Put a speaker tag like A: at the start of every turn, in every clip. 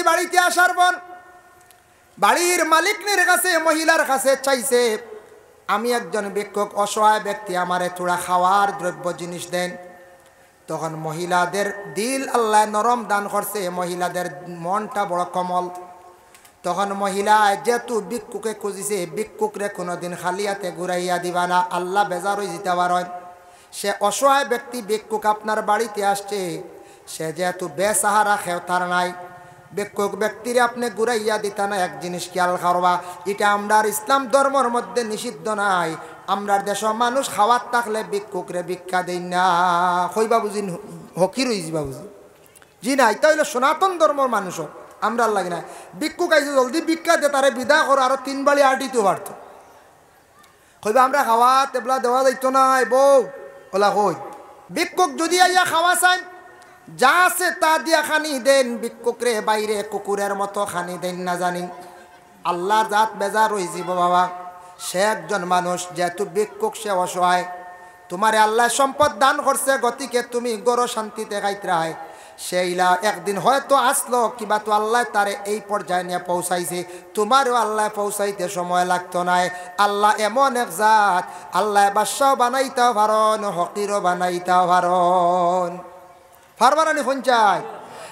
A: স্ত্রী বাড়িতে আসার পর বাড়ির মালিকনের কাছে মহিলার কাছে চাইছে আমি একজন বিক্ষোভ অসহায় ব্যক্তি আমারে চূড়া খাওয়ার দ্রব্য জিনিস দেন তখন মহিলাদের দিল আল্লাহ নরম দান করছে মহিলাদের মনটা বড় কমল তখন মহিলা যেহেতু বিক্ষুকে খুঁজিছে বিক্ষুকরে কোনোদিন খালিয়াতে ঘুরাইয়া দিবা না আল্লাহ বেজার হয়ে যেতে পারেন সে অসহায় ব্যক্তি বিক্ষুক আপনার বাড়িতে আসছে সে যেহেতু বেসাহারা তার নাই বেক্ষক ব্যক্তির আপনি ঘুরাইয়া দিতা না এক জিনিস খেয়াল করবা এটা আমরা ইসলাম ধর্মর মধ্যে নিষিদ্ধ নাই আমরা দেশ মানুষ খাওয়ার থাকলে ভিক্ষুকরে ভিক্ষা দেই না কইবা বুঝি হকি রইছি বাবুজি জি না এটা হইলো সনাতন ধর্মর মানুষ আমরা লাগে না ভিক্ষুক আইসে জলদি ভিক্ষা দে তারে বিদা করো আরো তিন বালি দিতে পারত কইবা আমরা খাওয়া তেবলা দেওয়া যাইতো না বউ ওলা কই ভিক্ষুক যদি আইয়া খাওয়া চাই যা আছে তা দিয়া খানি দেন বিক্ষুকরে বাইরে কুকুরের মতো খানি দেন না জানি আল্লাহর জাত বেজা যাব বাবা সে একজন মানুষ যেহেতু বিক্ষুক সে অসহায় তোমারে আল্লাহ সম্পদ দান করছে গতিকে তুমি গরো শান্তিতে গাইত্রায় সেইলা একদিন হয়তো আসলো কিবা তো আল্লাহ তারে এই পর্যায়ে নিয়ে পৌঁছাইছে তোমারও আল্লাহ পৌঁছাইতে সময় লাগতো নাই আল্লাহ এমন এক জাত আল্লাহ বাদশাহ বানাইতাও ভারণ হকিরও বানাইতাও ভারণ فرمانی خونچای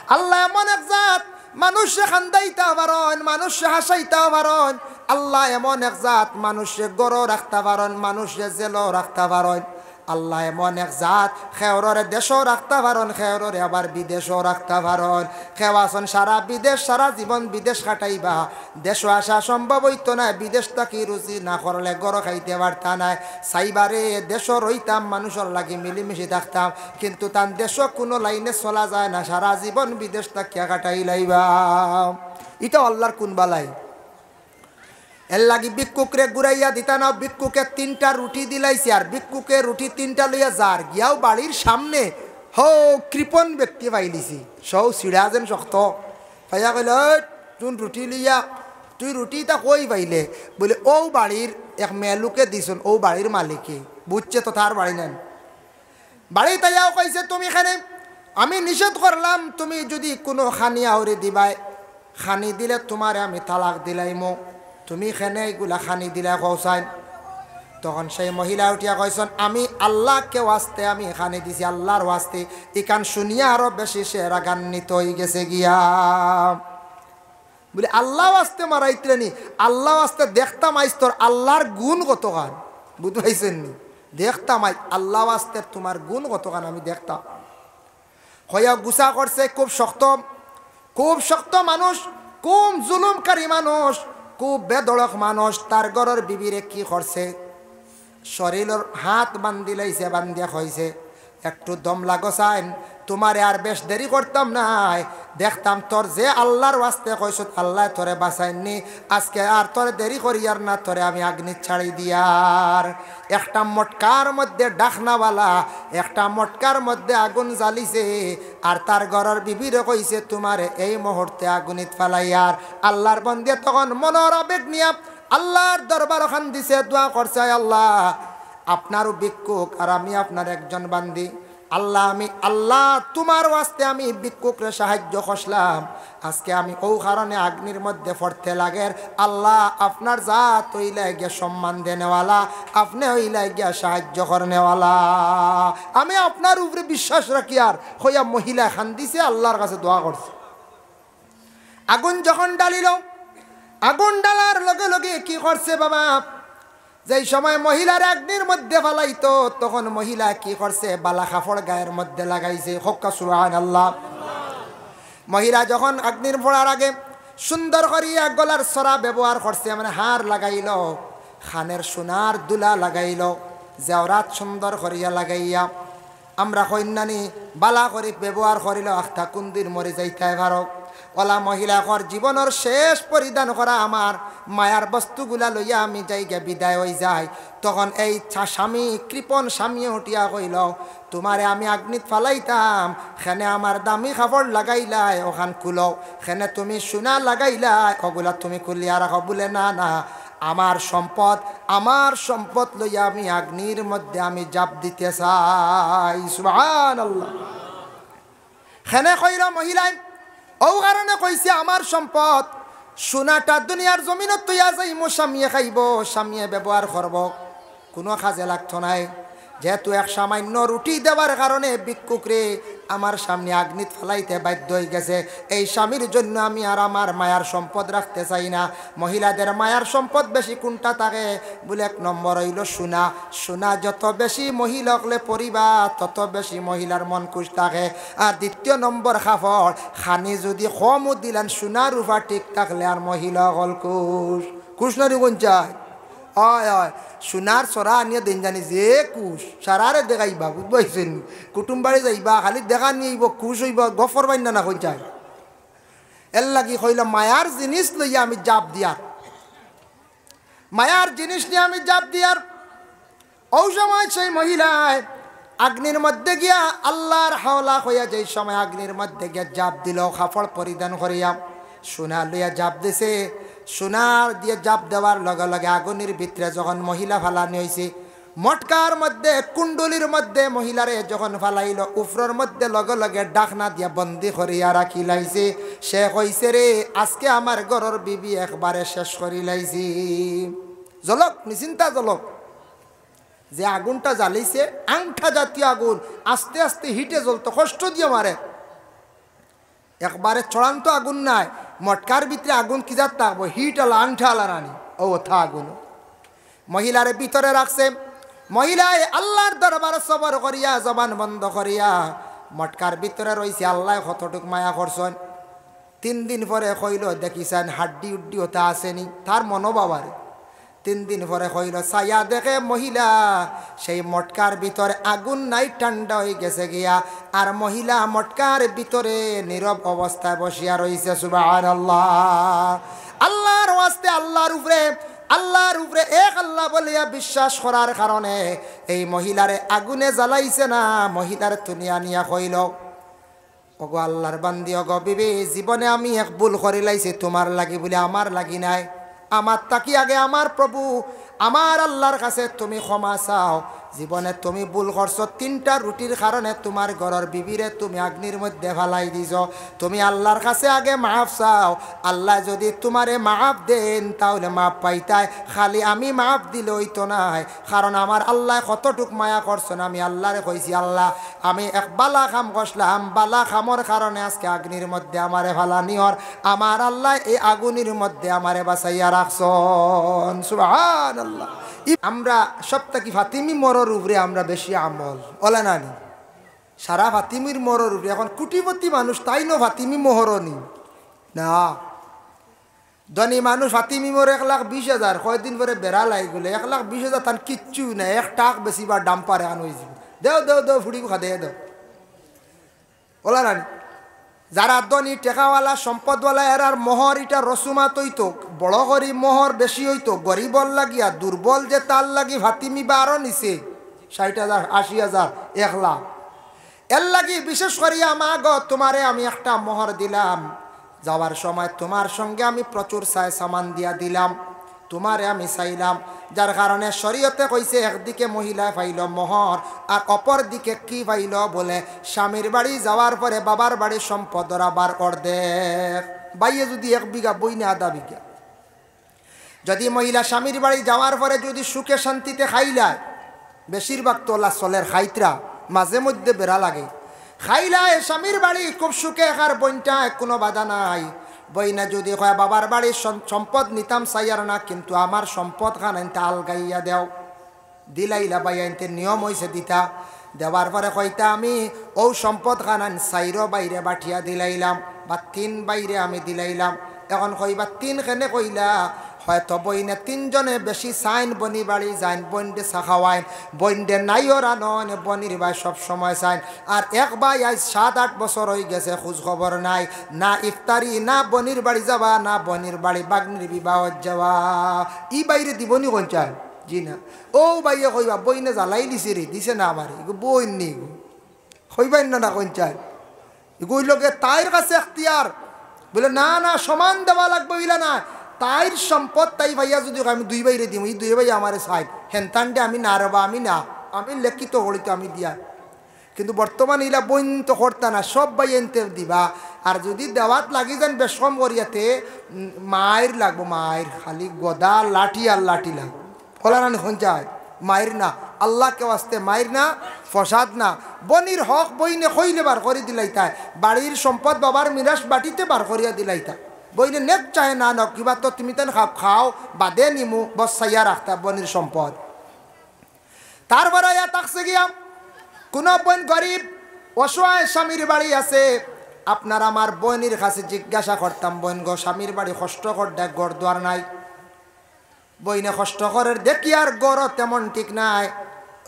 A: الله من اقزات منوش خندهای تا وران منوش حسای تا وران الله من منوش گرو رخت وران منوش زلو رخت وران আল্লাহ এমন এক জাত খেওরের দেশও রাখতে পারন খেওরে আবার বিদেশও রাখতে পারন আসন সারা বিদেশ সারা জীবন বিদেশ কাটাইবা দেশ আসা সম্ভব হইত না বিদেশ থাকি রুচি না করলে গড় খাইতে পারতা নাই সাইবারে দেশ রইতাম মানুষের লাগি মিলিমিশি থাকতাম কিন্তু তান দেশ কোনো লাইনে চলা যায় না সারা জীবন বিদেশ থাকিয়া কাটাই লাইবা এটা আল্লাহর কোন বালাই এর লাগি বিক্ষুকরে ঘুরাইয়া দিতা নাও বিক্ষুকে তিনটা রুটি দিলাইছে আর বিক্ষুকে রুটি তিনটা লইয়া যার গিয়াও বাড়ির সামনে হো কৃপন ব্যক্তি পাইলিছি সৌ সিড়া যেন শক্ত ভাইয়া কইল তুন রুটি লইয়া তুই রুটি তা কই পাইলে বলে ও বাড়ির এক মেলুকে দিছন ও বাড়ির মালিকে বুঝছে তো তার বাড়ি নেন বাড়ি তাইয়াও কইছে তুমি এখানে আমি নিষেধ করলাম তুমি যদি কোনো খানি আহরে দিবাই খানি দিলে তোমার আমি তালাক দিলাইমো তুমি খেনে এগুলা খানি দিলে কৌসাইন তখন সেই মহিলা উঠিয়া কইসন আমি আল্লাহকে ওয়াস্তে আমি খানি দিছি আল্লাহর ওয়াস্তে ইকান শুনিয়া আরো বেশি সে রাগান্বিত হয়ে গেছে গিয়া বলে আল্লাহ আসতে মারাইতে নি আল্লাহ আসতে দেখতাম আইস তোর আল্লাহর গুণ কতখান বুঝতে নি দেখতাম আই আল্লাহ আসতে তোমার গুণ কতখান আমি দেখতাম হইয়া গুসা করছে খুব শক্ত খুব শক্ত মানুষ কম জুলুমকারী মানুষ খুব বেদড়ক মানুষ তার ঘরের বিবিরে কি করছে শরীরের হাত বান্দি লাইছে বান্দিয়া হয়েছে একটু দম লাগো চাইন তোমারে আর বেশ দেরি করতাম নাই দেখতাম তোর যে আল্লাহর ওয়াস্তে কইস আল্লাহ তোরে বাঁচাইনি আজকে আর তোরে দেরি করি আর না তোরে আমি আগ্নি ছাড়ি দিয়ার একটা মটকার মধ্যে ডাকনাওয়ালা একটা মটকার মধ্যে আগুন জ্বালিছে আর তার ঘরের বিবির কইছে তোমারে এই মুহূর্তে আগুনিত ফালাইয়ার আল্লাহর বন্দে তখন মনোর আবেগ নিয়া আল্লাহর দরবার ওখান দিছে দোয়া করছে আল্লাহ আপনারও ভিক্ষুক আর আমি আপনার একজন বান্দি আল্লাহ আমি আল্লাহ তোমার আস্তে আমি ভিক্ষুকরে সাহায্য খসলাম আজকে আমি কৌ কারণে আগ্নির মধ্যে ফরতে লাগের আল্লাহ আপনার জাত হইলে গিয়া সম্মান দেনেওয়ালা আপনি হইলে গিয়া সাহায্য করনেওয়ালা আমি আপনার উপরে বিশ্বাস রাখি আর হইয়া মহিলা খান দিছে আল্লাহর কাছে দোয়া করছে আগুন যখন ডালিল আগুন ডালার লগে লগে কি করছে বাবা যেই সময় মহিলার একদিন মধ্যে ফালাইতো তখন মহিলা কি করছে বালা খাফড় গায়ের মধ্যে লাগাইছে হক্কা সুহান আল্লাহ মহিলা যখন আগ্নির পড়ার আগে সুন্দর করিয়া গলার সরা ব্যবহার করছে মানে হার লাগাইল খানের সোনার দুলা লাগাইল জেওরাত সুন্দর করিয়া লাগাইয়া আমরা কন্যানি বালা করি ব্যবহার করিল আখতা কুন্দির মরে যাইতে পারক ওলা ঘর জীবনের শেষ পরিধান করা আমার মায়ার বস্তুগুলা লইয়া আমি গে বিদায় হয়ে যাই তখন এই স্বামী কৃপন স্বামী উঠিয়া কইল তোমারে আমি আগ্নিত ফালাইতাম সেনে আমার দামি খাবার লাগাইলাই ওখান খুলো সেনে তুমি সোনা লাগাইলাই ওগুলা তুমি খুলিয়া রাখো বলে না না আমার সম্পদ আমার সম্পদ লইয়া আমি আগ্নির মধ্যে আমি জাপ দিতে চাই সুবাহ সেনে কইল মহিলায় ও কইছে আমার সম্পদ সোনাটা দুনিয়ার জমিনত তৈয়া মো স্বামীয়ে খাইব স্বামীয়ে ব্যবহার করব কোনো কাজে লাগতো নাই যেহেতু এক সামান্য রুটি দেওয়ার কারণে ভিক্ষুকরে আমার সামনে আগ্নিত ফেলাইতে বাধ্য হয়ে গেছে এই স্বামীর জন্য আমি আর আমার মায়ার সম্পদ রাখতে চাই না মহিলাদের মায়ার সম্পদ বেশি কোনটা থাকে বলে এক নম্বর হইল সোনা সোনা যত বেশি মহিলাকলে পরিবার তত বেশি মহিলার মন খুশ থাকে আর দ্বিতীয় নম্বর খাফর খানি যদি কমও দিলেন সোনা রূপা ঠিক থাকলে আর মহিলা হল খুশ খুশ নারী কোন হয় হয় সোনার চৰা আনিয়া দেন জানি যে কুশ সারারে দেখাইবা বুঝবাইছেন কুটুম বাড়ি যাইবা খালি দেখা নিয়ে আইব কুশ হইব গফর বাইন্দা না কই যায় এর লাগি হইল মায়ার জিনিস লইয়া আমি জাপ দিয়ার মায়ার জিনিস নিয়ে আমি জাপ দিয়ার ওই সময় সেই মহিলায় আগ্নির মধ্যে গিয়া আল্লাহর হাওলা হইয়া যেই সময় আগ্নির মধ্যে গিয়া জাপ দিল সাফল পরিধান করিয়া সোনা লইয়া জাপ দিছে সোনার দিয়ে জাপ দেওয়ার লগে লগে আগুনের ভিতরে যখন মহিলা ফালানি হয়েছে মটকার মধ্যে কুণ্ডলির মধ্যে মহিলারে যখন ফালাইল উফরর মধ্যে লগে লগে ডাকনা দিয়া বন্দি করিয়া রাখি লাইছে সে কইছে রে আজকে আমার ঘরের বিবি একবারে শেষ করি লাইছি জলক নিচিন্তা জলক যে আগুনটা জ্বালিছে আংঠা জাতীয় আগুন আস্তে আস্তে হিটে জ্বলতো কষ্ট দিয়ে মারে একবারে চড়ান্ত আগুন নাই মটকার ভিতরে আগুন কি যার থাকবো হিট আলা আংঠা রানি ও থা আগুন মহিলার ভিতরে রাখছে মহিলায় আল্লাহর দরবার সবর করিয়া জবান বন্ধ করিয়া মটকার ভিতরে রয়েছে আল্লাহ কতটুক মায়া করছেন তিন দিন পরে কইল দেখিছেন হাড্ডি উড্ডি হতে আসেনি তার মনোভাব মনোবাবারে তিন দিন পরে হইল ছায়া দেখে মহিলা সেই মটকার ভিতরে আগুন নাই ঠান্ডা হয়ে গেছে গিয়া আর মহিলা মটকার ভিতরে নীরব অবস্থায় বসিয়া রয়েছে সুবাহ আল্লাহ আল্লাহর আসতে আল্লাহর উপরে আল্লাহর উপরে এক আল্লাহ বলিয়া বিশ্বাস করার কারণে এই মহিলারে আগুনে জ্বালাইছে না মহিলার তুনিয়া নিয়া হইল ওগো আল্লাহর বান্দি অগ বিবে জীবনে আমি এক ভুল করে লাইছি তোমার লাগি বলে আমার লাগি নাই আমার তাকি আগে আমার প্রভু আমার আল্লাহর কাছে তুমি ক্ষমা চাও জীবনে তুমি ভুল করছো তিনটা রুটির কারণে তোমার ঘরের বিবিরে তুমি আগ্নির মধ্যে ফালাই দিছ তুমি আল্লাহর কাছে আগে মাফ চাও আল্লাহ যদি তোমারে মাফ দেন তাহলে মাফ পাইতাই খালি আমি মাফ দিলে হইতো নাই কারণ আমার আল্লাহ কতটুক মায়া করছেন আমি আল্লাহরে কইছি আল্লাহ আমি এক বালা খাম কষলাম বালা খামর কারণে আজকে আগ্নির মধ্যে আমারে ভালা নিহর আমার আল্লাহ এই আগুনির মধ্যে আমারে বাসাইয়া রাখছ সুবহানাল্লাহ আল্লাহ আমরা তাকি ফাতিমি মরর উপরে আমরা বেশি আমল ওলা নানি সারা ফাতিমির মরর উপরে এখন কোটিপতি মানুষ তাই ন ফাতিমি মোহরনি না ধনী মানুষ ফাতিমি মোর এক লাখ বিশ হাজার কয়দিন পরে বেড়া লাই গেলে এক লাখ বিশ হাজার তান কিচ্ছু নাই এক টাক বেশি বা ডাম্পার এখন হয়েছিল দেও দেও দেও ফুড়ি খাদে দেও ওলা নানি যারা ধনী টেকাওয়ালা সম্পদওয়ালা এরার মোহর ইটা রসুমাত হইতো বড় গরিব মোহর বেশি হইতো গরিবর লাগিয়া দুর্বল যে তার লাগি ভাতিমি বা আরও নিছে ষাট হাজার আশি হাজার এক লাখ এর লাগি বিশেষ করিয়া মা গ তোমারে আমি একটা মোহর দিলাম যাওয়ার সময় তোমার সঙ্গে আমি প্রচুর সায় সামান দিয়া দিলাম তোমারে আমি চাইলাম যার কারণে শরীয়তে কইছে একদিকে মহিলায় পাইল মোহর আর অপর দিকে কি পাইল বলে স্বামীর বাড়ি যাওয়ার পরে বাবার বাড়ি সম্পদ আবার অর্ধেক বাইয়ে যদি এক বিঘা বই না আধা বিঘা যদি মহিলা স্বামীর বাড়ি যাওয়ার পরে যদি সুখে শান্তিতে খাইলায় বেশিরভাগ তোলা চলের খাইতরা মাঝে মধ্যে বেড়া লাগে খাইলায় স্বামীর বাড়ি খুব সুখে আর বইনটায় কোনো বাধা নাই বইনা যদি কয় বাবার বাড়ির সম্পদ নিতাম সাইয়ার না কিন্তু আমার সম্পদ খান আনতে আলগাইয়া দেও দিলাইলা বাই আনতে নিয়ম হয়েছে দিতা দেওয়ার পরে কইতা আমি ও সম্পদ খান আন চাইরো বাইরে বাঠিয়া দিলাইলাম বা তিন বাইরে আমি দিলাইলাম এখন কইবা তিন কেনে কইলা হয়তো বইনে তিনজনে বেশি সাইন বনি বাড়ি যাইন বইনডে সাখাওয়াইন নাই ওরা নন বনির ভাই সব সময় সাইন আর এক ভাই আজ সাত আট বছর হয়ে গেছে খোঁজ খবর নাই না ইফতারি না বনির বাড়ি যাওয়া না বনির বাড়ি বাগনির বিবাহত যাওয়া ই বাইরে দিবনি কঞ্চায় জি না ও বাইয়ে কইবা বইনে জ্বালাই দিছে রে দিছে না আমার ইগো বইন নি ইগো কইবাই না না কঞ্চায় ইগো লগে তাইর কাছে এখতিয়ার বলে না না সমান দেওয়া লাগবে বইলা না তাইর সম্পদ তাই ভাইয়া যদি আমি দুই বাইরে দিম এই দুই ভাই আমার সাই হেনতানডে আমি না রবা আমি না আমি লেখিত হলিত আমি দিয়া কিন্তু বর্তমান এলা বইন তো করতা না সব ভাই এনতেল দিবা আর যদি দেওয়াত লাগি যান বেশম করিয়াতে মায়ের লাগবো মায়ের খালি গদা লাঠি আর লাঠি লাগবো ফলারানি যায় মায়ের না আল্লাহকে আসতে মায়ের না ফসাদ না বনির হক বইনে হইলে বার করে দিলাই তাই বাড়ির সম্পদ বাবার মিরাস বাটিতে বার করিয়া দিলাই তাই বইনে নেক চাহে না নক কিবা তো তুমি তেন খাপ খাও বাদে নিমু সাইয়া রাখতা বনির সম্পদ তারপর ইয়া তাকছে গিয়াম কোন বোন গরিব অসহায় স্বামীর বাড়ি আছে আপনার আমার বোনের কাছে জিজ্ঞাসা করতাম বোন গো স্বামীর বাড়ি কষ্ট কর দেখ গড় দোয়ার নাই বইনে কষ্ট করের দেখি আর গড়ও তেমন ঠিক নাই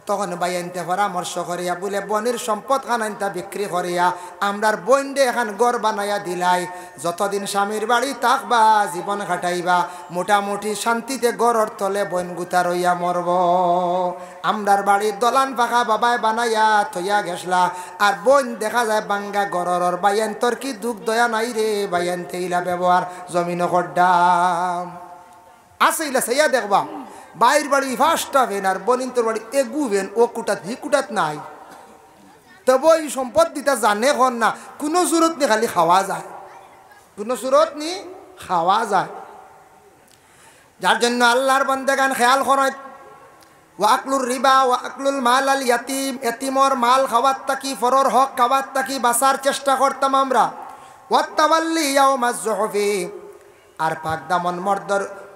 A: তখন ভাই আনতে পরামর্শ করিয়া বলে বনির সম্পদ খান বিক্রি করিয়া আমরার বন্ডে এখান গর বানাইয়া দিলাই যতদিন স্বামীর বাড়ি থাকবা জীবন কাটাইবা মোটামুটি শান্তিতে গড়র তলে বন গুতা রইয়া মরব আমরার বাড়ির দলান পাখা বাবাই বানাইয়া থইয়া গেছলা আর বন দেখা যায় বাঙ্গা গড়র বাইন তোর কি দুঃখ দয়া নাই রে বাইয়ান তেইলা ব্যবহার জমিন কড্ডাম আছে ইলা সেইয়া দেখবা বাইর বাড়ি ফার্স্টটা ভেন আর বলিন্তর বাড়ি এগু ভেন ও কুটাত হি কুটাত নাই তবু এই সম্পদ দিতা জানে হন না কোনো সুরত নি খালি খাওয়া যায় কোনো সুরত নি খাওয়া যায় যার জন্য আল্লাহর বন্দেগান খেয়াল করেন ওয়াকলুর রিবা ওয়াকলুল মাল আল ইয়াতিম এতিমর মাল খাওয়ার তাকি ফরর হক খাওয়ার তাকি বাসার চেষ্টা করতাম আমরা ওয়াত্তাবাল্লি ইয়াও মাজ আর পাকদামন মর্দর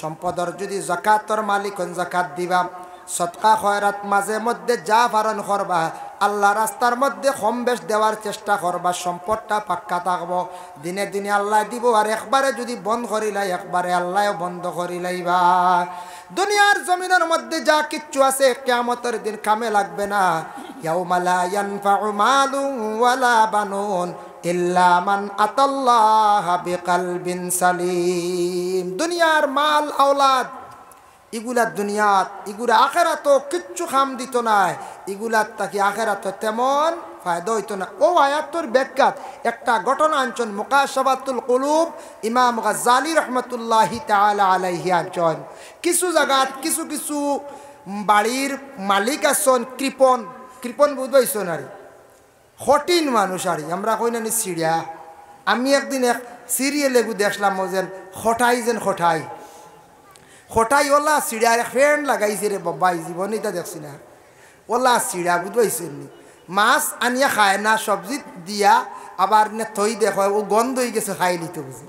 A: সম্পদর যদি জকাতর মালিক হন জাকাত দিবা সৎকা খয়রাত মাঝে মধ্যে যা পারণ করবা আল্লাহ রাস্তার মধ্যে কম বেশ দেওয়ার চেষ্টা করবা সম্পদটা পাক্কা থাকব দিনে দিনে আল্লাহ দিব আর একবারে যদি বন্ধ লাই একবারে আল্লাহ বন্ধ লাইবা দুনিয়ার জমিনের মধ্যে যা কিচ্ছু আছে কেমতের দিন কামে লাগবে না ইয়াউমালা ইয়ানফাউ মালু ওয়ালা বানুন বিন দুনিয়ার মাল আওলাদ ইগুলা দুনিয়াত ইগুলা আখেরাতও কিচ্ছু খাম দিত নাই ইগুলার তাকে আখেরাত তেমন ফায়দা হইত না ও আয়াতর ব্যাখ্যাত একটা ঘটনা আনছেন মোকাশাবাতুল কলুব ইমাম গাজ্জালি রহমতুল্লাহি তালা আলাইহি আনছেন কিছু জাগাত কিছু কিছু বাড়ির মালিক আসন কৃপন কৃপন বুঝবাইছন আর কঠিন মানুষ আর আমরা কই না সিড়িয়া আমি একদিন এক সিরিয়ালে গু দেখলাম যেন হঠাই যেন হঠাই হঠাই ওলা সিড়িয়ার ফ্যান লাগাইছে রে বাবাই জীবনে এটা দেখছি না ওলা সিড়া বুঝবাইছেন মাছ আনিয়া খায় না সবজি দিয়া আবার নে থই দেখো ও গন্ধ হয়ে গেছে খাই নিতে বুঝি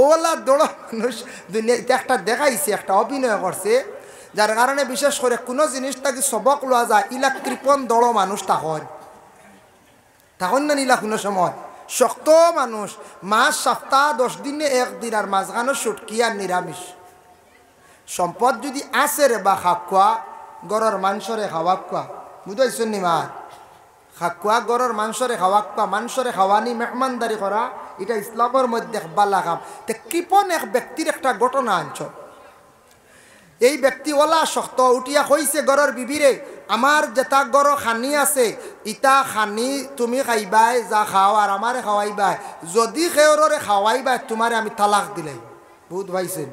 A: ওলা দৌড় মানুষ দুনিয়া এটা একটা দেখাইছে একটা অভিনয় করছে যার কারণে বিশেষ করে কোনো কি সবক লওয়া যায় ইলাক কৃপণ দড় মানুষটা হয় তখন না নিলা কোনো সময় শক্ত মানুষ মাস সপ্তাহ দশ দিনে একদিন আর মাঝখানো সুটকি আর নিরামিষ সম্পদ যদি আছে রে বা খাকুয়া গরর মাংসরে খাওয়াকুয়া বুঝাইছেন নি মা খাকুয়া গরর মাংসরে খাওয়াকুয়া মাংসরে খাওয়ানি মেহমানদারি করা এটা ইসলামের মধ্যে বালা কাম তে কৃপন এক ব্যক্তির একটা ঘটনা আনছ এই ব্যক্তি ওলা শক্ত উঠিয়া হয়েছে গরর বিবিরে আমার যেটা গড় খানি আছে ইটা খানি তুমি খাইবাই যা খাও আর আমারে খাওয়াইবাই যদি সেওরে খাওয়াইবাই তোমারে আমি তালাক দিলাই বহুত ভাইছেন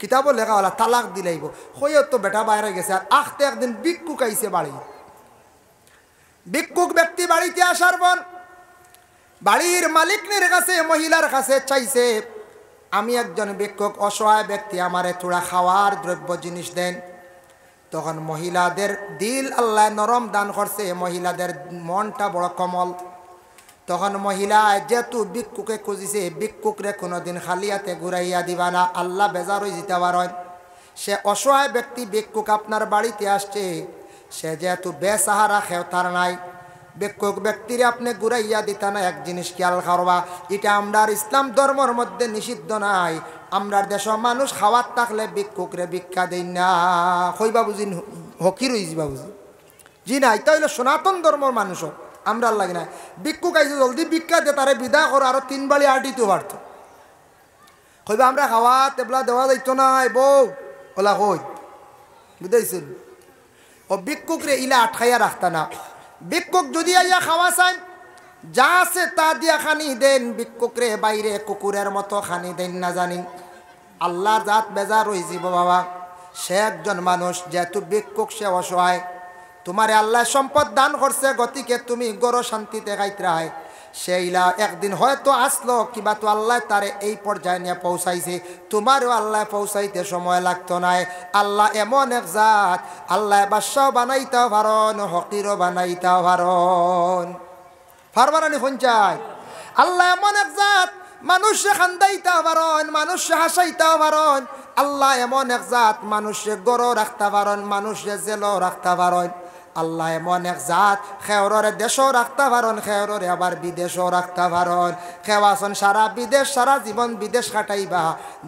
A: কিতাবও লেখা হলা তালাক দিলাইব হয়ে তো বেটা বাইরে গেছে আর আখতে একদিন বিক্ষুক আইছে বাড়ি বিক্ষুক ব্যক্তি বাড়িতে আসার পর বাড়ির নিয়ে কাছে মহিলার কাছে চাইছে আমি একজন বিক্ষোক অসহায় ব্যক্তি আমারে থোড়া খাওয়ার দ্রব্য জিনিস দেন তখন মহিলাদের দিল আল্লাহ নরম দান করছে মহিলাদের মনটা বড় কমল তখন মহিলা যেহেতু বিক্ষুকে খুঁজিছে ভিক্ষুকরে কোনোদিন খালিয়াতে ঘুরাইয়া দিবা না আল্লাহ বেজার হয়ে যেতে পারেন সে অসহায় ব্যক্তি বিক্ষুক আপনার বাড়িতে আসছে সে যেহেতু বেসাহারা তার নাই বিক্ষুক ব্যক্তিরে আপনি ঘুরাইয়া দিতা না এক জিনিস খেয়াল করবা এটা আমরা ইসলাম ধর্মর মধ্যে নিষিদ্ধ নাই আমরা দেশ মানুষ খাওয়ার থাকলে ভিক্ষুকরে ভিক্ষা দেই না হইবা বুঝি হকি রইছি বুঝি জি না এটা হইলো সনাতন ধর্মর মানুষ আমরা লাগে না বিক্ষু আইসে জলদি ভিক্ষা দে তারে বিদা করো আরো তিন বালি আটিতে পারতো কইবা আমরা খাওয়া তেবলা দেওয়া যাইত নাই বউ ওলা কই বুঝাইছিল ও বিক্ষুক রে ইলা আটকাইয়া রাখতা না ভিক্ষুক যদি আইয়া খাওয়া চায় যা আছে তা দিয়া খানি দেন বিক্ষুকরে বাইরে কুকুরের মতো খানি দেন না জানি আল্লাহ জাত বেজার হইজিব বাবা সে একজন মানুষ যেহেতু বিক্ষুক সে অসহায় তোমারে আল্লাহ সম্পদ দান করছে গতিকে তুমি গরো শান্তিতে গাইত্রায় সেইলা একদিন হয়তো আসলো কিবা তো আল্লাহ তারে এই পর্যায়ে নিয়ে পৌঁছাইছে তোমারও আল্লাহ পৌঁছাইতে সময় লাগতো নাই আল্লাহ এমন এক জাত আল্লাহ বাদশাহ বানাইতাও ভারণ হকিরও বানাইতাও ভারণ парварани хунчай аллай амон ағзад манӯше хандаи таварон манӯше ҳашаи таварон аллай амон ағзад манӯше гуро рахтаварон манӯше зело рахтаварон আল্লাহ এমন এক জাত খেওরের দেশও রাখতে পারন খেওরের আবার বিদেশও রাখতে পারন খেওয়াছন সারা বিদেশ সারা জীবন বিদেশ কাটাইবা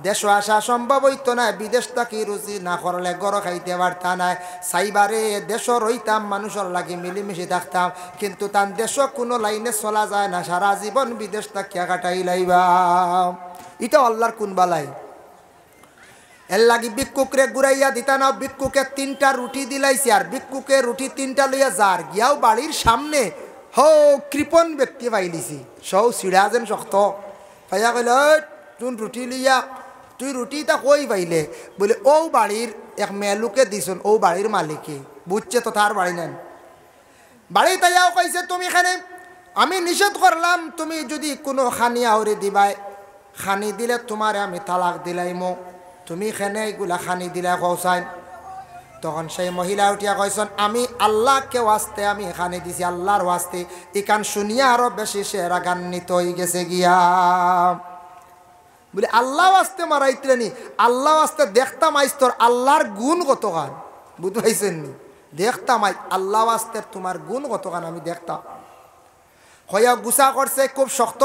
A: দেশ আসা সম্ভব হইতো না বিদেশ তাকি রুচি না করলে গড় খাইতে পারতা নাই সাইবারে দেশ রইতাম মানুষের লাগি মিলিমিশি থাকতাম কিন্তু তান দেশ কোনো লাইনে চলা যায় না সারা জীবন বিদেশ তাকিয়া কাটাই লাইবা এটা আল্লাহর কোন বালাই এর লাগি বিক্ষুকরে গুড়াইয়া দিতা না বিক্ষুকে তিনটা রুটি দিলাইছে আর বিক্ষুকে রুটি তিনটা লইয়া যার গিয়াও বাড়ির সামনে হ কৃপন ব্যক্তি পাইলিছি সৌ চিড়া যেন শক্ত ভাইয়া কইল তুন রুটি লইয়া তুই রুটি তা কই পাইলে বলে ও বাড়ির এক মেলুকে দিছন ও বাড়ির মালিকে বুঝছে তো তার বাড়ি নেন বাড়ি তাইয়াও কইছে তুমি এখানে আমি নিষেধ করলাম তুমি যদি কোনো খানি আহরে দিবাই খানি দিলে তোমার আমি তালাক দিলাইমো তুমি খেনে এগুলা খানি দিলা কৌসাইন তখন সেই মহিলা উঠিয়া কয়েছেন আমি আল্লাহকে ওয়াস্তে আমি এখানে দিছি আল্লাহর ওয়াস্তে ইকান শুনিয়া আরো বেশি সে রাগান্বিত হয়ে গেছে গিয়া বলি আল্লাহ আসতে মারাইতলেনি আল্লাহ আসতে দেখতাম আইস তোর আল্লাহর গুণ কতখান বুধ পাইছেন নি দেখতাম আই আল্লাহ আসতে তোমার গুণ কতখান আমি দেখতাম হইয়া গুসা করছে খুব শক্ত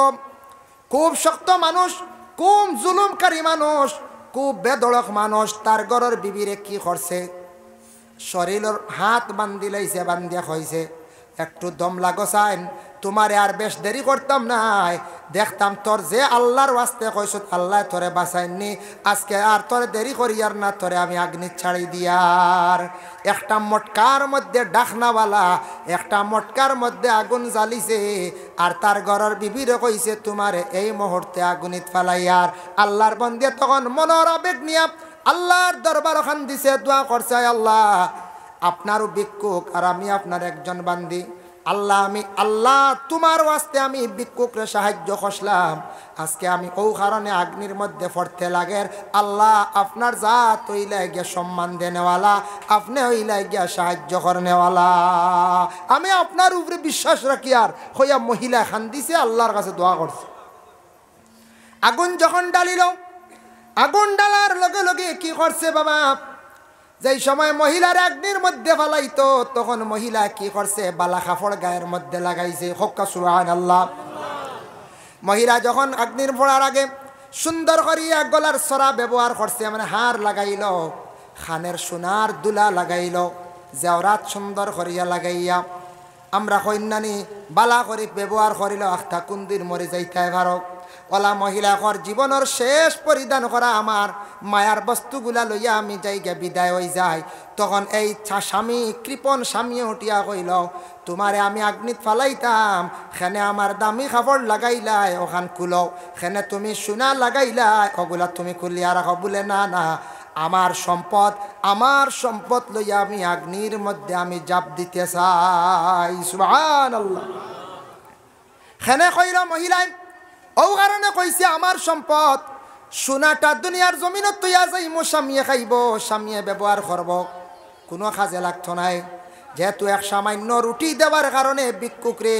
A: খুব শক্ত মানুষ কম জুলুমকারী মানুষ খুব বেদড়ক মানুষ তার গরর বিবিরে কি করছে শরীরের হাত বান্দি লাইছে বান্দিয়া হয়েছে একটু দম লাগো চাইন তোমারে আর বেশ দেরি করতাম নাই দেখতাম তোর যে আল্লাহর ওয়াস্তে কইস আল্লাহ তোরে বাঁচাইনি আজকে আর তোরে দেরি আর না তোরে আমি আগ্নি ছাড়ি দিয়ার একটা মটকার মধ্যে ডাকনাওয়ালা একটা মটকার মধ্যে আগুন জ্বালিছে আর তার ঘরের বিবিরে কইছে তোমার এই মুহূর্তে আগুনিত ফালাইয়ার আল্লাহর বন্দে তখন মনোর আবেগ নিয়া আল্লাহর দরবার খান দিছে দোয়া করছে আল্লাহ আপনারও ভিক্ষুক আর আমি আপনার একজন বান্দি আল্লাহ আমি আল্লাহ তোমার আস্তে আমি বিক্ষুকরে সাহায্য খসলাম আজকে আমি কৌ কারণে আগ্নির মধ্যে ফরতে লাগের আল্লাহ আপনার জাত ওইলাই গিয়া সম্মান দেওয়ালা আপনি ওইলাই গিয়া সাহায্য করনেওয়ালা আমি আপনার উপরে বিশ্বাস রাখি আর হইয়া মহিলা খান্দিছে আল্লাহর কাছে দোয়া করছে আগুন যখন ডালিল আগুন ডালার লগে লগে কি করছে বাবা যেই সময় মহিলার আগ্নির মধ্যে ফালাইতো তখন মহিলা কি করছে বালা খাফড় গায়ের মধ্যে লাগাইছে হক্কা সুহান আল্লাহ মহিলা যখন আগ্নির পড়ার আগে সুন্দর করিয়া গলার সরা ব্যবহার করছে মানে হার লাগাইল খানের সোনার দুলা লাগাইল জেওরাত সুন্দর করিয়া লাগাইয়া আমরা কন্যানি বালা করি ব্যবহার করিল আখতা কুন্দির মরে যাইতে পারো ওলা মহিলাঘর জীবনের শেষ পরিধান করা আমার মায়ার বস্তুগুলা লইয়া আমি যাইগা বিদায় হয়ে যাই তখন এই স্বামী কৃপণ স্বামী উঠিয়া কইল তোমারে আমি আগ্নিত ফালাইতাম সেনে আমার দামি খাবর লাগাইলাই ওখান খুলো সেনে তুমি সোনা লাগাইলাই ওগুলা তুমি খুলিয়া রাখো বলে না না আমার সম্পদ আমার সম্পদ লইয়া আমি আগ্নির মধ্যে আমি জাপ দিতে চাই সুবাহ সেনে কইল মহিলায় ও কারণে কইছে আমার সম্পদ সোনাটা দুনিয়ার জমিনত তৈয়া মো স্বামীয়ে খাইব স্বামীয়ে ব্যবহার করব কোনো কাজে লাগতো নাই যেহেতু এক সামান্য রুটি দেওয়ার কারণে বিক্ষুকরে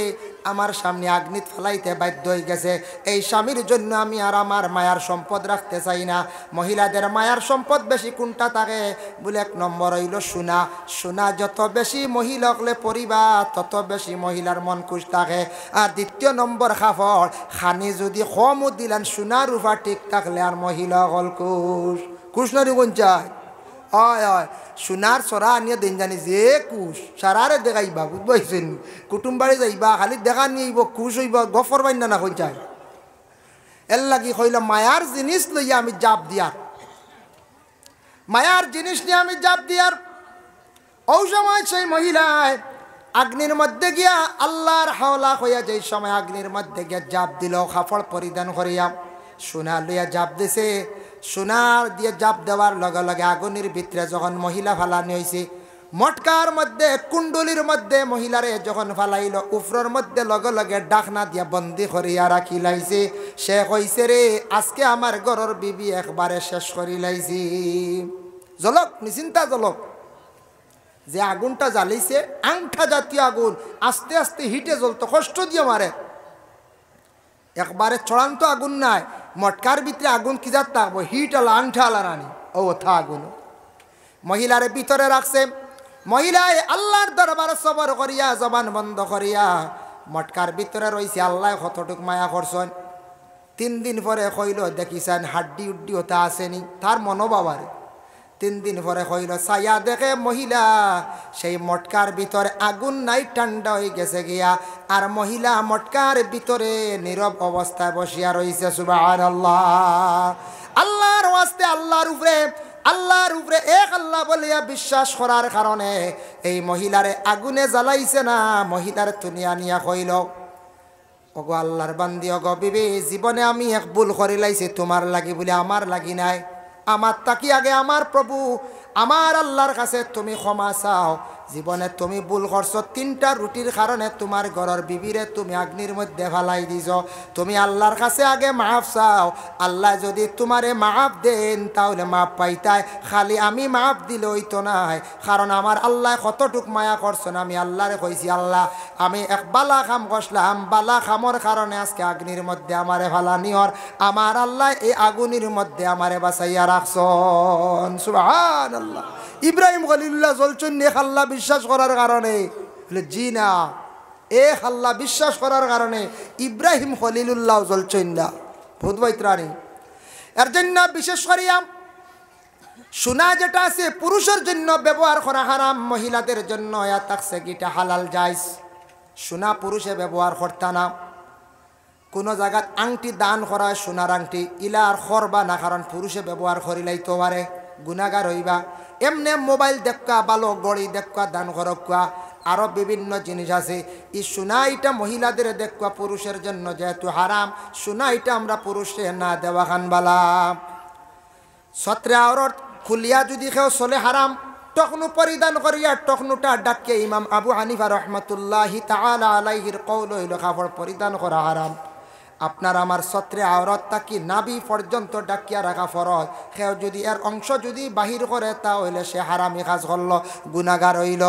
A: আমার সামনে আগ্নিত ফেলাইতে বাধ্য হয়ে গেছে এই স্বামীর জন্য আমি আর আমার মায়ার সম্পদ রাখতে চাই না মহিলাদের মায়ার সম্পদ বেশি কোনটা থাকে বলে এক নম্বর হইল সোনা সোনা যত বেশি মহিলাকলে পরিবার তত বেশি মহিলার মন খুশ থাকে আর দ্বিতীয় নম্বর খাফর খানি যদি কমও দিলেন সোনা রূপা ঠিক থাকলে আর মহিলা হল খুশ খুশ নরি গুঞ্জায় হয় হয় সোনার সরা আনিয়া দেন জানি যে কুশ সারারে দেখাইবা বুঝবাইছেন কুটুম বাড়ি যাইবা খালি দেখা আইব কুশ হইব গফর বাইন না কই যায় এর লাগি হইল মায়ার জিনিস লইয়া আমি জাপ দিয়ার মায়ার জিনিস নিয়ে আমি জাপ দিয়ার ওই সময় সেই মহিলায় আগ্নির মধ্যে গিয়া আল্লাহর হাওলা হইয়া যেই সময় আগ্নির মধ্যে গিয়া জাপ দিল সাফল পরিধান করিয়া সোনা লইয়া জাপ দিছে সোনার দিয়ে জাপ দেওয়ার লগে লগে আগুনের ভিতরে যখন মহিলা ফালানি হয়েছে মটকার মধ্যে কুণ্ডলির মধ্যে মহিলারে যখন ফালাইল উফরর মধ্যে লগে লগে ডাকনা দিয়া বন্দি করিয়া রাখি লাইছে সে কইছে রে আজকে আমার ঘরের বিবি একবারে শেষ করি লাইছি জলক নিচিন্তা জলক যে আগুনটা জ্বালিছে আংঠা জাতীয় আগুন আস্তে আস্তে হিটে জ্বলতো কষ্ট দিয়ে মারে একবারে চড়ান্ত আগুন নাই মটকার ভিতরে আগুন কি যা থাকবো হিটাল আনঠালা রানি ও থা আগুন মহিলার ভিতরে রাখছে মহিলায় আল্লাহর দরবার সবর করিয়া জবান বন্ধ করিয়া মটকার ভিতরে রয়েছে আল্লাহ কতটুক মায়া করছেন তিন দিন পরে কইল দেখিস হাড্ডি উড্ডি হতে আসেনি তার মনোভাব আর তিন দিন পরে হইল ছায়া দেখে মহিলা সেই মটকার ভিতরে আগুন নাই ঠান্ডা হয়ে গেছে গিয়া আর মহিলা মটকার ভিতরে নীরব অবস্থায় বসিয়া রয়েছে সুবাহ আল্লাহ আল্লাহর আসতে আল্লাহর উপরে আল্লাহর উপরে এক আল্লাহ বলিয়া বিশ্বাস করার কারণে এই মহিলারে আগুনে জ্বালাইছে না মহিলার তুনিয়া নিয়া হইল অগো আল্লাহর বান্দি অগ বিবি জীবনে আমি এক ভুল করি লাইছি তোমার লাগি বলে আমার লাগি নাই আমার তাকি আগে আমার প্রভু আমার আল্লাহর কাছে তুমি ক্ষমা চাও জীবনে তুমি ভুল করছ তিনটা রুটির কারণে তোমার ঘরের বিবিরে তুমি আগ্নির মধ্যে ফালাই দিছ তুমি আল্লাহর কাছে আগে মাফ চাও আল্লাহ যদি তোমারে মাফ দেন তাহলে মাফ পাইতাই খালি আমি মাফ দিলে তো নাই কারণ আমার আল্লাহ কতটুক মায়া করছেন আমি আল্লাহরে কইছি আল্লাহ আমি এক বালা খাম কষলাম বালা খামর কারণে আজকে আগ্নির মধ্যে আমারে ভালা নিহর আমার আল্লাহ এই আগুনির মধ্যে আমারে বাঁচাইয়া রাখছ সুবাহ আল্লাহ ইব্রাহিম কলিল্লা চলছেন খাল্লা বিশ্বাস করার কারণে জি না এ হাল্লা বিশ্বাস করার কারণে ইব্রাহিম খলিলুল্লাহ জলচৈন্দা ভূত বৈত্রাণী এর জন্য বিশেষ করিয়াম সোনা যেটা আছে পুরুষের জন্য ব্যবহার করা হারাম মহিলাদের জন্য এয়া থাকছে গিটা হালাল যাইস সোনা পুরুষে ব্যবহার করতা না কোনো জায়গাত আংটি দান করা সোনার আংটি ইলার আর খর বা না কারণ পুরুষে ব্যবহার করিলাই তো পারে গুণাগার হইবা এমনে মোবাইল দেখা বালো গড়ি দেখা দান খরকা আরও বিভিন্ন জিনিস আছে এই সোনা এটা মহিলাদের দেখা পুরুষের জন্য যেহেতু হারাম সোনা এটা আমরা পুরুষে না দেওয়া খানবালা সত্রে আওরত খুলিয়া যদি খেও চলে হারাম টকনু পরিধান করিয়া টকনুটা ডাককে ইমাম আবু হানিফা রহমতুল্লাহ তালা আলাইহির কৌল হইল কাপড় পরিধান করা হারাম আপনার আমার সত্রে আওরত তাকি নাবি পর্যন্ত ডাকিয়া রাখা ফরজ সে যদি এর অংশ যদি বাহির করে তা হইলে সে হারামি কাজ করল গুণাগার হইল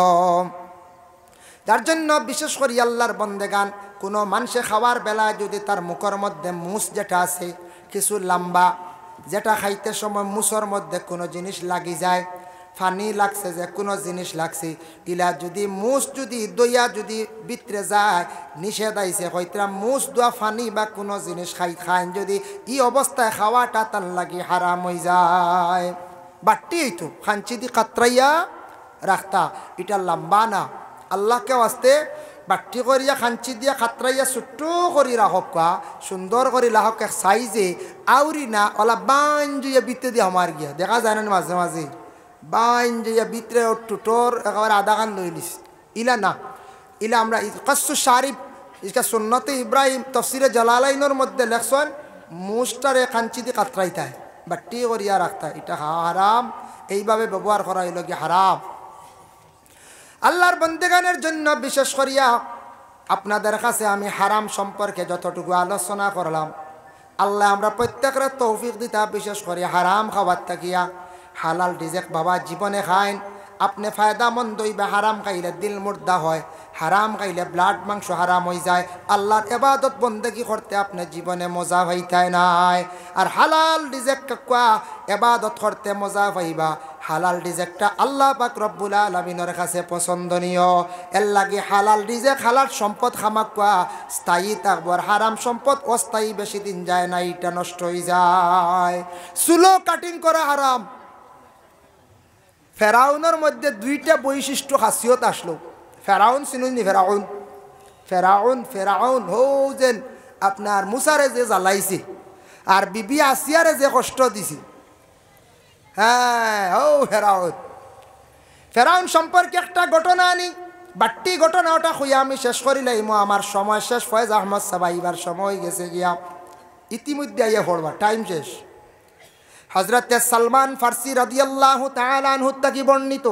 A: যার জন্য বিশেষ করি আল্লাহর বন্দেগান কোনো মানুষে খাওয়ার বেলায় যদি তার মুখের মধ্যে মুস যেটা আছে কিছু লম্বা যেটা খাইতে সময় মুসর মধ্যে কোনো জিনিস লাগি যায় ফানি লাগছে যে কোনো জিনিস লাগছে তিলা যদি মুস যদি দইয়া যদি বিতরে যায় নিষেধ আইছে হয়তরা মুস দোয়া ফানি বা কোনো জিনিস খাই খাইন যদি ই অবস্থায় খাওয়াটা তার লাগি হারাম হয়ে যায় বাট্টি এইতো খাঞ্চি দি কাতরাইয়া রাখতা এটা লম্বা না আল্লাহকে আসতে বাট্টি করিয়া খাঞ্চি দিয়া খাতরাইয়া ছোট্ট করি রাখক সুন্দর করি লাহক সাইজে আউরি না ওলা বাঞ্জুয়া বিতে দিয়ে আমার গিয়া দেখা যায় না মাঝে মাঝে বাইন যে বিত্রে ওর টুটোর একেবারে আধা গান লইলিস ইলা না ইলা আমরা কাসু শারিফ ইসকা সুন্নতে ইব্রাহিম তফসিরে জালালাইনোর মধ্যে লেখসন মুসটারে কাঞ্চিতে কাতরাইতায় বাট্টি করিয়া রাখতায় এটা হারাম এইভাবে ব্যবহার করা হইল কি হারাম আল্লাহর বন্দেগানের জন্য বিশেষ করিয়া আপনাদের কাছে আমি হারাম সম্পর্কে যতটুকু আলোচনা করলাম আল্লাহ আমরা প্রত্যেকের তৌফিক দিতা বিশেষ করিয়া হারাম খাবার থাকিয়া হালাল রিজেক বাবা জীবনে খায় আপনি ফায়দা মন দইবে হারাম খাইলে দিল মুর্দা হয় হারাম খাইলে ব্লাড মাংস হারাম হয়ে যায় আল্লাহর এবাদত বন্দেগি করতে আপনার জীবনে মজা হইতাই নাই আর হালাল রিজেক কাকুয়া এবাদত করতে মজা পাইবা হালাল ডিজেক্টটা আল্লাহ পাক রব্বুল আলমিনের কাছে পছন্দনীয় এর লাগে হালাল ডিজেক হালাল সম্পদ খামাক খামাকুয়া স্থায়ী তাকবর হারাম সম্পদ অস্থায়ী বেশি দিন যায় না এটা নষ্ট হয়ে যায় চুলো কাটিং করা হারাম ফেরাউনের মধ্যে দুইটা বৈশিষ্ট্য খাসিয়ত আসলো ফেরাউন চিনুনি ফেরাউন ফেরাউন ফেরাউন হৌ যেন আপনার মুসারে যে জ্বালাইছে আর বিবি আসিয়ারে যে কষ্ট দিছি হ্যাঁ হৌ ফেরাউন ফেরাউন সম্পর্কে একটা ঘটনা আনি বাট্টি ঘটনা ওটা হইয়া আমি শেষ করিলাই মো আমার সময় শেষ ফয়েজ আহমদ সাবাইবার সময় গেছে গিয়া ইতিমধ্যে ইয়ে হড়বা টাইম শেষ হজরতে সলমান ফার্সি রদিয়াল্লাহ তালানহুত্তা কি বর্ণিত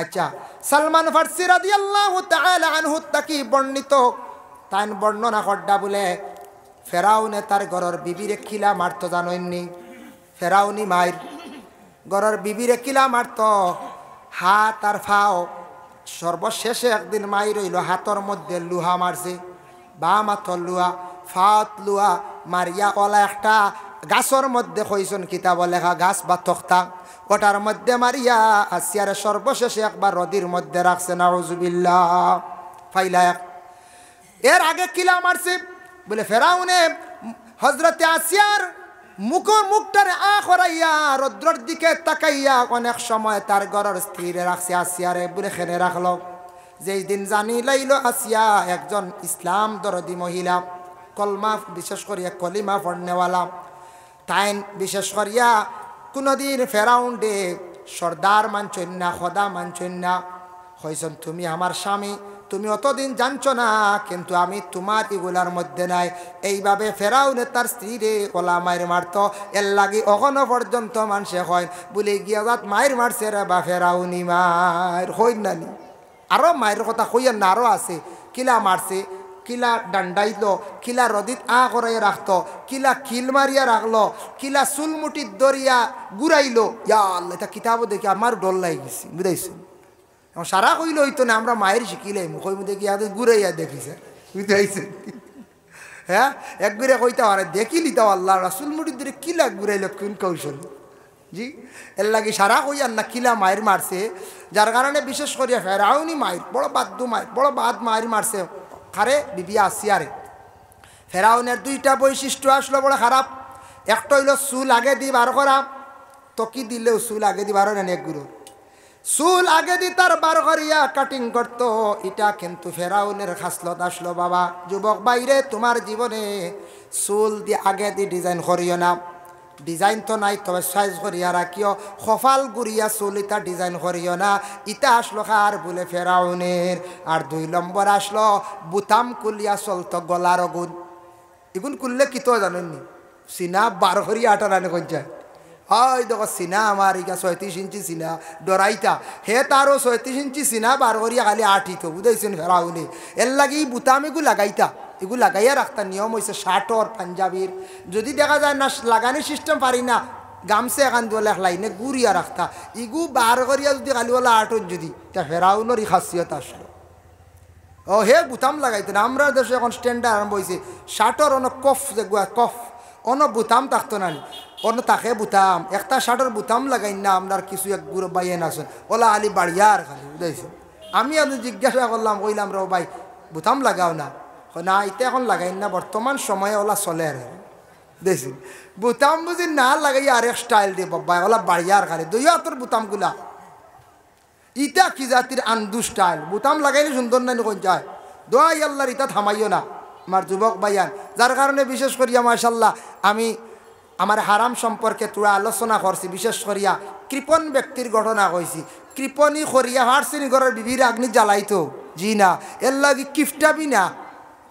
A: আচ্ছা সলমান ফার্সি রদিয়াল্লাহ তালানহুত্তা কি বর্ণিত তাইন বর্ণনা খড্ডা বলে ফেরাউনে তার ঘরের বিবিরে খিলা মারত জানইনি ফেরাউনি মায়ের ঘরের বিবিরে কিলা মারত হাত আর ফাও সর্বশেষে একদিন মাই রইল হাতর মধ্যে লুহা মারছে বাম হাতর লুহা ফাত লুহা মারিয়া কলা একটা গাছর মধ্যে কইসন কিতাব লেখা গাছ বা তখতা ওটার মধ্যে মারিয়া আসিয়ার সর্বশেষে একবার রদির মধ্যে রাখছে নাউজুবিল্লা ফাইলা এক এর আগে কিলা মারছে বলে ফেরাউনে হজরতে আসিয়ার মুখর মুখটার আ করাইয়া রৌদ্রর দিকে তাকাইয়া অনেক সময় তার গড়ের স্থিরে রাখছে আসিয়ারে বলে খেনে রাখল যেই দিন জানি লাইল আসিয়া একজন ইসলাম দরদি মহিলা কলমা বিশেষ করিয়া কলিমা পড়নেওয়ালা তাইন বিশেষ করিয়া কোনোদিন ফেরাউন্ডে সর্দার মানছেন না খদা মানছেন না হয়েছেন তুমি আমার স্বামী তুমি অতদিন জানছ না কিন্তু আমি তোমার ইগুলার মধ্যে নাই এইভাবে ফেরাউনে তার স্ত্রী রে ওলা মায়ের মারত এর লাগে অখনো পর্যন্ত মানুষে হয় বলে গিয়া যাত মায়ের মারছে রে বা ফেরাউনি মায়ের হইন নানি আরও মায়ের কথা হইয়েন না আরও আছে কিলা মারছে কিলা ডান্ডাইত কিলা রদিত আ করাইয়া রাখত কিলা কিল মারিয়া রাখলো কিলা চুলমুটি দরিয়া গুড়াইল ইয়া এটা কিতাবও দেখি আমার ডল লাগি গেছি বুঝাইছি সারা কইল হইতো না আমরা মায়ের শিখিলাম কইমু দেখি আগে গুড়াইয়া দেখিছে বুঝাইছে হ্যাঁ এক গুড়ে কইতে দেখি দেখিলি তাও আল্লাহ রাসুল মুটির কিলা গুড়াইল কোন কৌশল জি এর লাগে সারা কইয়ার না কিলা মায়ের মারছে যার কারণে বিশেষ করিয়া ফেরাউনি মায়ের বড় বাদ্য মায়ের বড় বাদ মায়ের মারছে কারে বিবি আসিয়ারে ফেরাউনের দুইটা বৈশিষ্ট্য আসলো বড় খারাপ একটা হইল চুল আগে দি বার করা তো কি দিলেও চুল আগে দি বার নেন একগুলোর চুল আগে দি তার বার করিয়া কাটিং করতো এটা কিন্তু ফেরাউনের খাসলত আসলো বাবা যুবক বাইরে তোমার জীবনে চুল দি আগে দি ডিজাইন করিও না ডিজাইন তো নাই তবে সাইজ করিয়া রাখিও সফাল গুড়িয়া চুল ইতা ডিজাইন করিও না ইতা আসলো আর বুলে ফেরাউনের আর দুই নম্বর আসলো বুতাম কুলিয়া চলতো গলার গুণ এগুন কুললে কিতো জানেননি সিনা বার করিয়া আটারানে যায় হয় দেখো সিনা আমার ইকা ছয়ত্রিশ ইঞ্চি সিনা ডরাইতা হে তারও ছয়ত্রিশ ইঞ্চি সিনা বার করিয়া খালি আঠিত বুঝাইছেন ফেরাউনি এর লাগে এই বুতাম এগু লাগাইতা এগুলো লাগাইয়া ৰাখতা নিয়ম হয়েছে শার্টর পাঞ্জাবির যদি দেখা যায় না লাগানি সিস্টেম পারি না গামছে এখান দিয়ে লাইনে গুড়িয়া রাখতা ইগু বার করিয়া যদি কালিওয়ালা আটত যদি তা ফেরাউনের খাসিয়ত আসলো ও হে বুতাম লাগাইতো না আমরা দেশে এখন স্ট্যান্ডার্ড আরম্ভ হয়েছে শার্টর অন কফ যে কফ অন বুতাম থাকতো না অন্য তাকে বুতাম একটা শার্টের বুতাম লাগাই না আপনার কিছু এক গুরো বাইয়েন আসুন ওলা আলি বাড়িয়ার খালি বুঝাইছে আমি আজ জিজ্ঞাসা করলাম কইলাম রো ভাই বুতাম লাগাও না না এটা এখন লাগাই না বর্তমান সময়ে ওলা চলে আর দেখছি বুতাম বুঝি না লাগাই আর এক স্টাইল দিয়ে বাবা ওলা বাড়িয়ার খালি দুই হাতের বুতামগুলা ইটা কি জাতির আন্দু স্টাইল বুতাম লাগাইলে সুন্দর নাই কোন যায় দোয়াই আল্লাহর ইটা থামাইও না আমার যুবক বাইয়ান যার কারণে বিশেষ করি মাশাল্লাহ আমি আমার হারাম সম্পর্কে তোরা আলোচনা করছি বিশেষ করিয়া কৃপন ব্যক্তির ঘটনা কইছি কৃপনি করিয়া হারসিনি ঘরের বিভির আগ্নি জ্বালাইতো জি না এর লাগে কিফটাবি না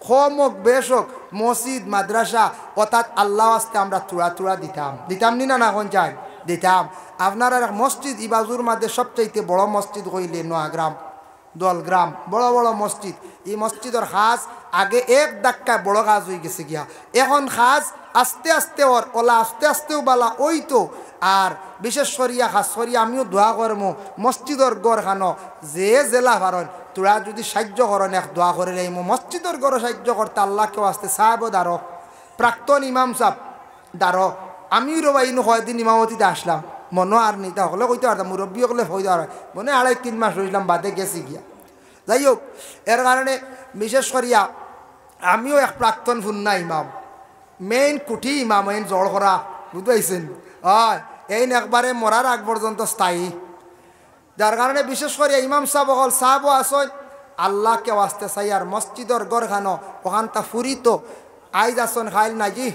A: হোম হোক বেশ হোক মসজিদ মাদ্রাসা অর্থাৎ আল্লাহ আসতে আমরা তোরা তোরা দিতাম দিতাম নি না এখন যাই দিতাম আপনারা মসজিদ ইবাজুর মধ্যে সবচাইতে বড় মসজিদ হইলে নোয়াগ্রাম দলগ্রাম বড় বড় মসজিদ এই মসজিদের হাজ আগে এক ধাক্কায় বড় গাছ হয়ে গেছে গিয়া এখন খাজ আস্তে আস্তে ওর ওলা আস্তে আস্তেও বালা ওই তো আর বিশেষ সরিয়া খাস সরিয়া আমিও দোয়া করমো মসজিদর গড় খানো যে জেলা ভারণ তোরা যদি সাহায্য করেন এক দোয়া করে লাইম মসজিদর গড় সাহায্য করতে কেউ আসতে সাহেব দাঁড়ো প্রাক্তন ইমাম সাহ দাঁড়ো আমিও নো কয়েকদিন ইমামতিতে আসলাম মনো আর নিতা হলে কইতে পারতাম মুরব্বী হলে হয়ে পারে মনে আড়াই তিন মাস রইলাম বাদে গেছি গিয়া যাই হোক এর কারণে বিশেষ করিয়া আমিও এক প্রাক্তন ভুন্না ইমাম মেইন কুঠি ইমাম এইন জড় করা পারছেন হয় এই একবারে মরার আগ পর্যন্ত স্থায়ী যার কারণে বিশেষ করে ইমাম সাহ হল সাহাবও আসয় আল্লাহকে আসতে চাই আর মসজিদর গড় খানো ওখানটা ফুরিত আইজ আসন খাইল নাজি